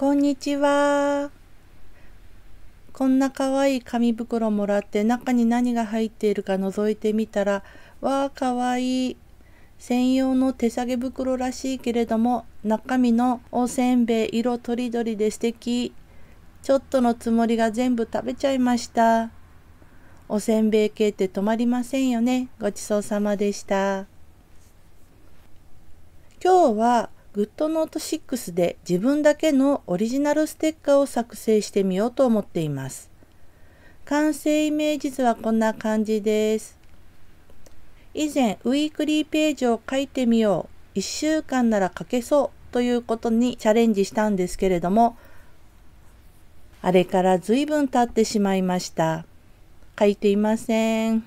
こんにちは。こんな可愛い紙袋もらって中に何が入っているか覗いてみたら、わあ可愛い。専用の手提げ袋らしいけれども、中身のおせんべい色とりどりで素敵。ちょっとのつもりが全部食べちゃいました。おせんべい系って止まりませんよね。ごちそうさまでした。今日は GoodNote6 で自分だけのオリジナルステッカーを作成してみようと思っています。完成イメージ図はこんな感じです。以前、ウィークリーページを書いてみよう。1週間なら書けそうということにチャレンジしたんですけれども、あれから随分経ってしまいました。書いていません。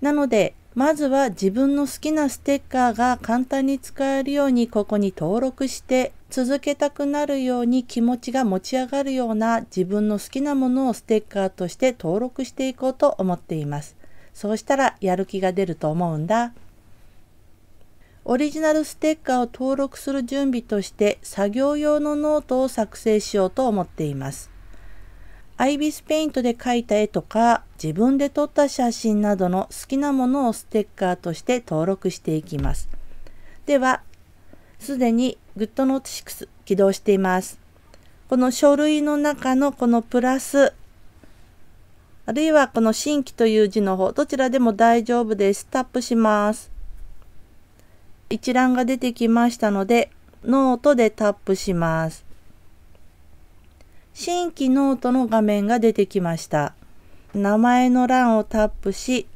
なので、まずは自分の好きなステッカーが簡単に使えるようにここに登録して続けたくなるように気持ちが持ち上がるような自分の好きなものをステッカーとして登録していこうと思っています。そうしたらやる気が出ると思うんだ。オリジナルステッカーを登録する準備として作業用のノートを作成しようと思っています。アイビスペイントで描いた絵とか、自分で撮った写真などの好きなものをステッカーとして登録していきます。では、すでに GoodNote6 起動しています。この書類の中のこのプラス、あるいはこの新規という字の方、どちらでも大丈夫です。タップします。一覧が出てきましたので、ノートでタップします。新規ノートの画面が出てきました。名前の欄をタップし、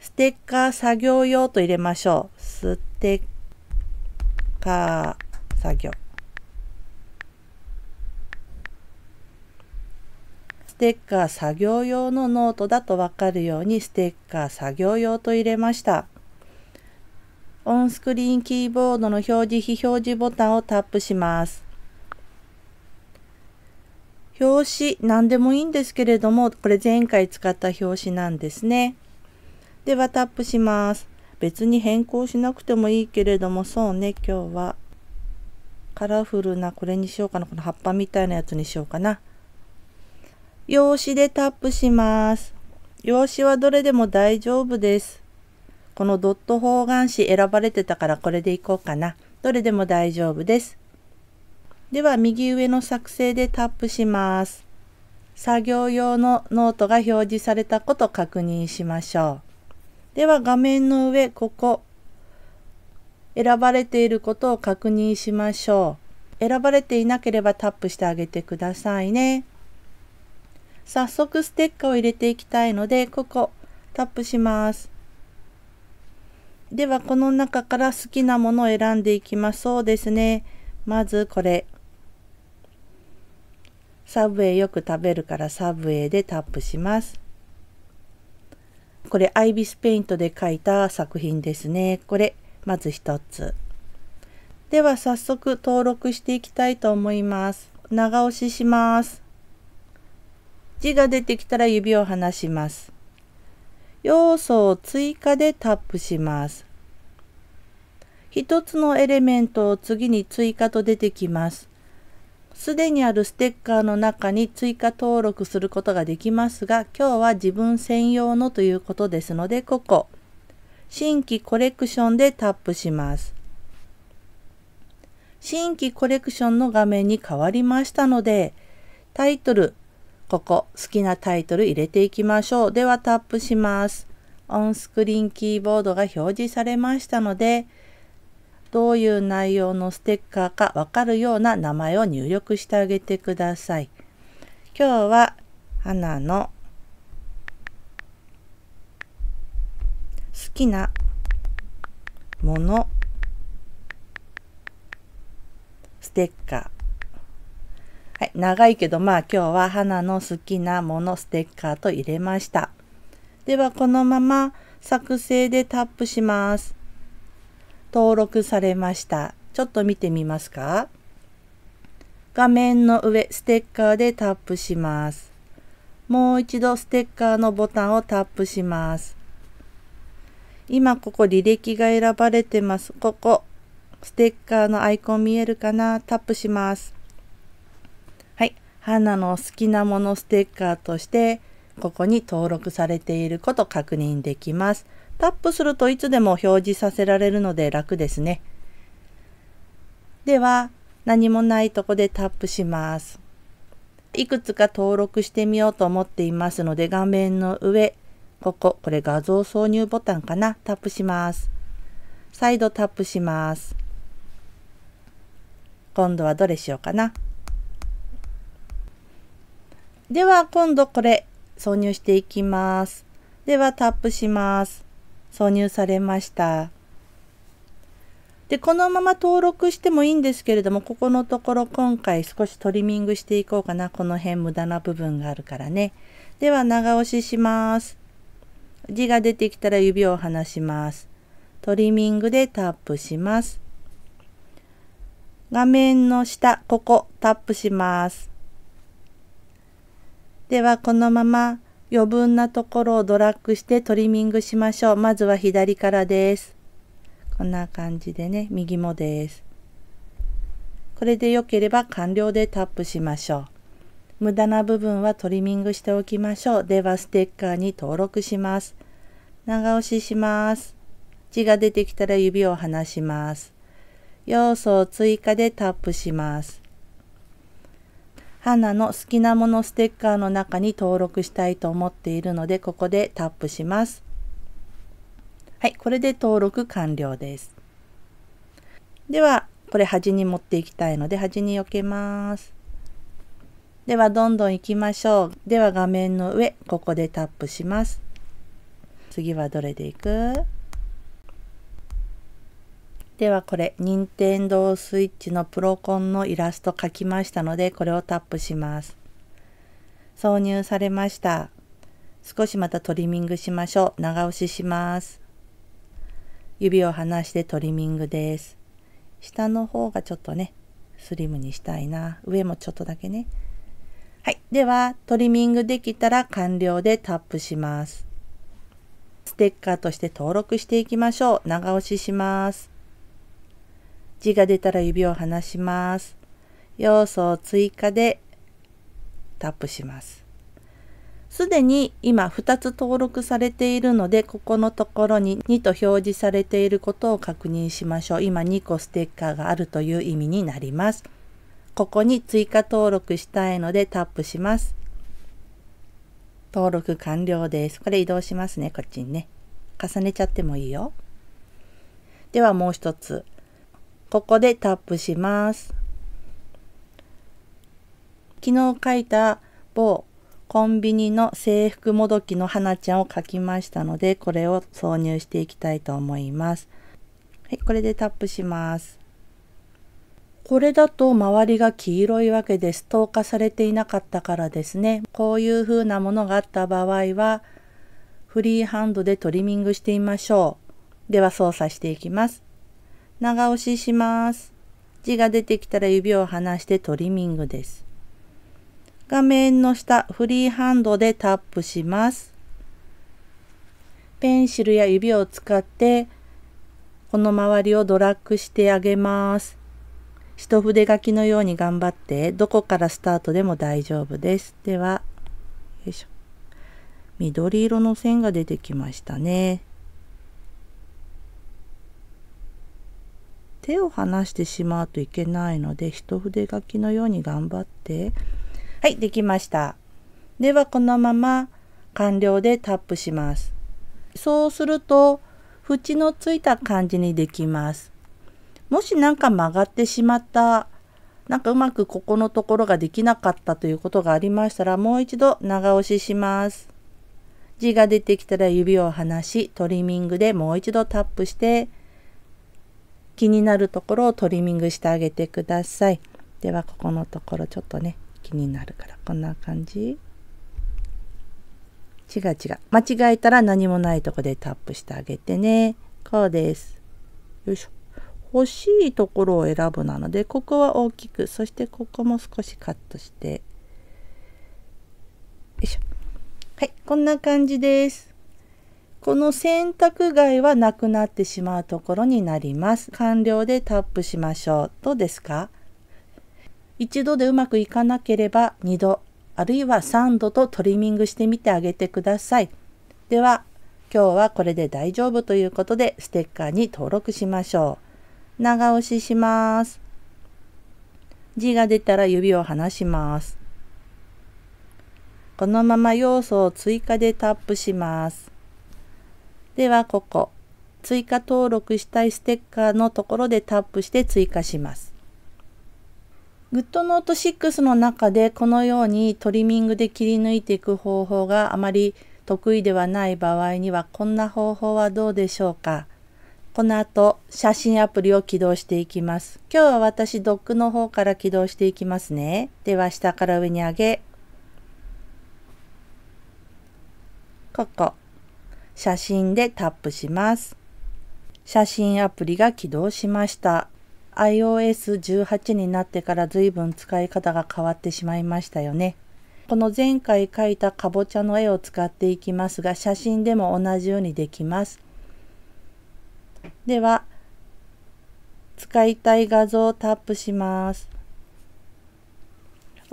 ステッカー作業用と入れましょう。ステッカー作業。ステッカー作業用のノートだとわかるようにステッカー作業用と入れました。オンスクリーンキーボードの表示非表示ボタンをタップします。表紙何でもいいんですけれどもこれ前回使った表紙なんですね。ではタップします。別に変更しなくてもいいけれどもそうね今日はカラフルなこれにしようかなこの葉っぱみたいなやつにしようかな。用紙でタップします。用紙はどれでも大丈夫です。このドット方眼紙選ばれてたからこれでいこうかな。どれでも大丈夫です。では、右上の作成でタップします。作業用のノートが表示されたこと確認しましょう。では、画面の上、ここ、選ばれていることを確認しましょう。選ばれていなければタップしてあげてくださいね。早速ステッカーを入れていきたいので、ここタップします。では、この中から好きなものを選んでいきます。そうですね。まずこれ。サブウェイよく食べるからサブウェイでタップします。これアイビスペイントで描いた作品ですね。これまず一つ。では早速登録していきたいと思います。長押しします。字が出てきたら指を離します。要素を追加でタップします。一つのエレメントを次に追加と出てきます。すでにあるステッカーの中に追加登録することができますが、今日は自分専用のということですので、ここ、新規コレクションでタップします。新規コレクションの画面に変わりましたので、タイトル、ここ、好きなタイトル入れていきましょう。ではタップします。オンスクリーンキーボードが表示されましたので、どういう内容のステッカーかわかるような名前を入力してあげてください。今日は花の好きなものステッカー。はい、長いけどまあ今日は花の好きなものステッカーと入れました。ではこのまま作成でタップします。登録されました。ちょっと見てみますか画面の上、ステッカーでタップします。もう一度ステッカーのボタンをタップします。今ここ履歴が選ばれてます。ここ、ステッカーのアイコン見えるかなタップします。はい。花の好きなものステッカーとして、ここに登録されていること確認できます。タップするといつでも表示させられるので楽ですね。では、何もないとこでタップします。いくつか登録してみようと思っていますので、画面の上、ここ、これ画像挿入ボタンかな、タップします。再度タップします。今度はどれしようかな。では今度これ挿入していきます。ではタップします。挿入されました。で、このまま登録してもいいんですけれども、ここのところ今回少しトリミングしていこうかな。この辺無駄な部分があるからね。では、長押しします。字が出てきたら指を離します。トリミングでタップします。画面の下、ここ、タップします。では、このまま余分なところをドラッグしてトリミングしましょう。まずは左からです。こんな感じでね、右もです。これで良ければ完了でタップしましょう。無駄な部分はトリミングしておきましょう。ではステッカーに登録します。長押しします。字が出てきたら指を離します。要素を追加でタップします。花の好きなものステッカーの中に登録したいと思っているので、ここでタップします。はい、これで登録完了です。では、これ端に持っていきたいので、端に避けます。では、どんどん行きましょう。では、画面の上、ここでタップします。次はどれでいくではこれ、任天堂 switch のプロコンのイラスト描きましたので、これをタップします。挿入されました。少しまたトリミングしましょう。長押しします。指を離してトリミングです。下の方がちょっとね、スリムにしたいな。上もちょっとだけね。はい。では、トリミングできたら完了でタップします。ステッカーとして登録していきましょう。長押しします。字が出たら指を離します。要素を追加でタップします。すでに今2つ登録されているので、ここのところに2と表示されていることを確認しましょう。今2個ステッカーがあるという意味になります。ここに追加登録したいのでタップします。登録完了です。これ移動しますね、こっちにね。重ねちゃってもいいよ。ではもう一つ。ここでタップします。昨日書いた某コンビニの制服もどきの花ちゃんを書きましたので、これを挿入していきたいと思います。はい、これでタップします。これだと周りが黄色いわけでストーカーされていなかったからですね。こういう風なものがあった場合は、フリーハンドでトリミングしてみましょう。では操作していきます。長押しします。字が出てきたら指を離してトリミングです。画面の下、フリーハンドでタップします。ペンシルや指を使って、この周りをドラッグしてあげます。一筆書きのように頑張って、どこからスタートでも大丈夫です。では、よいしょ。緑色の線が出てきましたね。手を離してしまうといけないので一筆書きのように頑張ってはいできましたではこのまま完了でタップしますそうすると縁のついた感じにできますもしなんか曲がってしまったなんかうまくここのところができなかったということがありましたらもう一度長押しします字が出てきたら指を離しトリミングでもう一度タップして気になるところをトリミングしてあげてくださいではここのところちょっとね気になるからこんな感じ違う違う間違えたら何もないとこでタップしてあげてねこうですよいしょ欲しいところを選ぶなのでここは大きくそしてここも少しカットしてよいしょはいこんな感じですこの選択外はなくなってしまうところになります。完了でタップしましょう。どうですか一度でうまくいかなければ2度、あるいは3度とトリミングしてみてあげてください。では、今日はこれで大丈夫ということで、ステッカーに登録しましょう。長押しします。字が出たら指を離します。このまま要素を追加でタップします。ではここ追加登録したいステッカーのところでタップして追加します。GoodNote 6の中でこのようにトリミングで切り抜いていく方法があまり得意ではない場合にはこんな方法はどうでしょうかこの後写真アプリを起動していきます。今日は私ドックの方から起動していきますね。では下から上に上げ、ここ。写真でタップします。写真アプリが起動しました。iOS18 になってから随分使い方が変わってしまいましたよね。この前回描いたかぼちゃの絵を使っていきますが、写真でも同じようにできます。では、使いたい画像をタップします。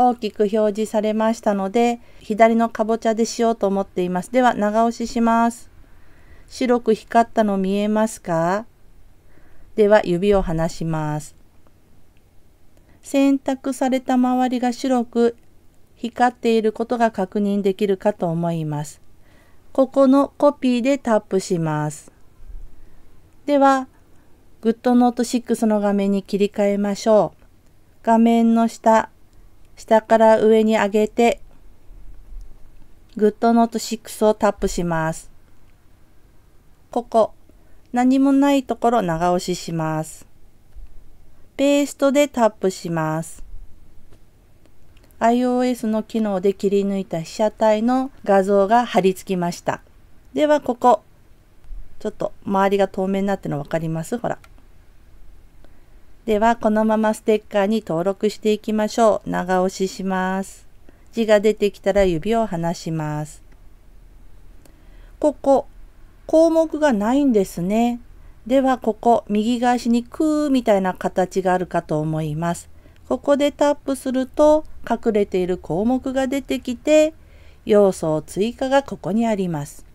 大きく表示されましたので、左のかぼちゃでしようと思っています。では、長押しします。白く光ったの見えますかでは、指を離します。選択された周りが白く光っていることが確認できるかと思います。ここのコピーでタップします。では、GoodNote6 の画面に切り替えましょう。画面の下、下から上に上げて、グッドノート6をタップします。ここ、何もないところ長押しします。ペーストでタップします。iOS の機能で切り抜いた被写体の画像が貼り付きました。ではここ、ちょっと周りが透明になってるの分かりますほら。では、このままステッカーに登録していきましょう。長押しします。字が出てきたら指を離します。ここ、項目がないんですね。では、ここ、右返しにクーみたいな形があるかと思います。ここでタップすると、隠れている項目が出てきて、要素を追加がここにあります。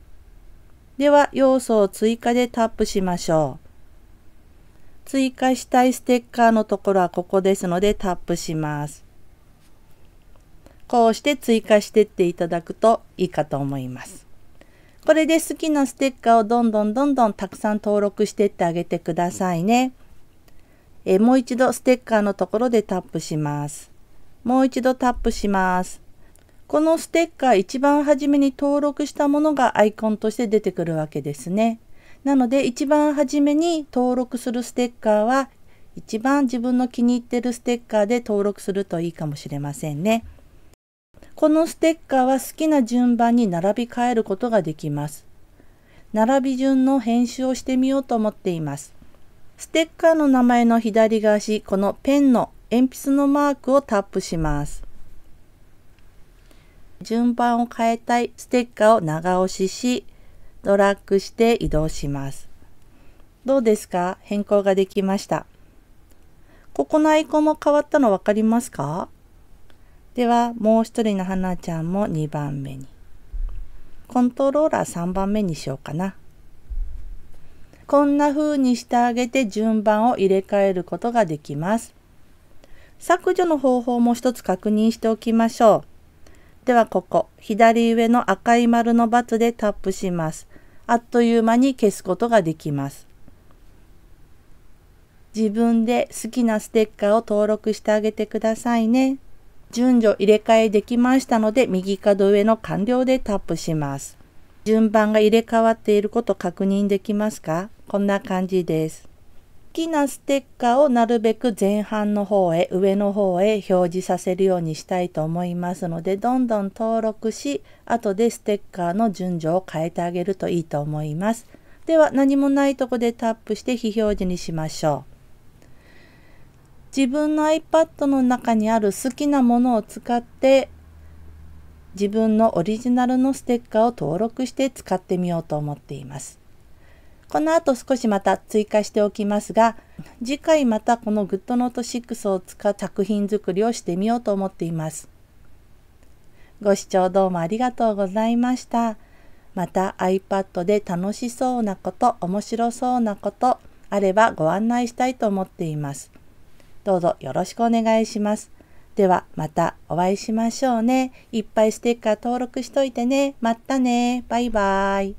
では、要素を追加でタップしましょう。追加したいステッカーのところはここですのでタップします。こうして追加してっていただくといいかと思います。これで好きなステッカーをどんどんどんどんたくさん登録してってあげてくださいね。えもう一度ステッカーのところでタップします。もう一度タップします。このステッカー一番初めに登録したものがアイコンとして出てくるわけですね。なので一番初めに登録するステッカーは一番自分の気に入ってるステッカーで登録するといいかもしれませんね。このステッカーは好きな順番に並び替えることができます。並び順の編集をしてみようと思っています。ステッカーの名前の左側し、このペンの鉛筆のマークをタップします。順番を変えたいステッカーを長押しし、ドラッグして移動します。どうですか変更ができました。ここのアイコンも変わったの分かりますかでは、もう一人の花ちゃんも2番目に。コントローラー3番目にしようかな。こんな風にしてあげて順番を入れ替えることができます。削除の方法も一つ確認しておきましょう。ではここ、左上の赤い丸のバツでタップします。あっという間に消すことができます。自分で好きなステッカーを登録してあげてくださいね。順序入れ替えできましたので右角上の完了でタップします。順番が入れ替わっていること確認できますかこんな感じです。きなステッカーをなるべく前半の方へ、上の方へ表示させるようにしたいと思いますので、どんどん登録し、後でステッカーの順序を変えてあげるといいと思います。では、何もないとこでタップして非表示にしましょう。自分の iPad の中にある好きなものを使って自分のオリジナルのステッカーを登録して使ってみようと思っています。この後少しまた追加しておきますが、次回またこの GoodNote6 を使う作品作りをしてみようと思っています。ご視聴どうもありがとうございました。また iPad で楽しそうなこと、面白そうなこと、あればご案内したいと思っています。どうぞよろしくお願いします。ではまたお会いしましょうね。いっぱいステッカー登録しといてね。またね。バイバーイ。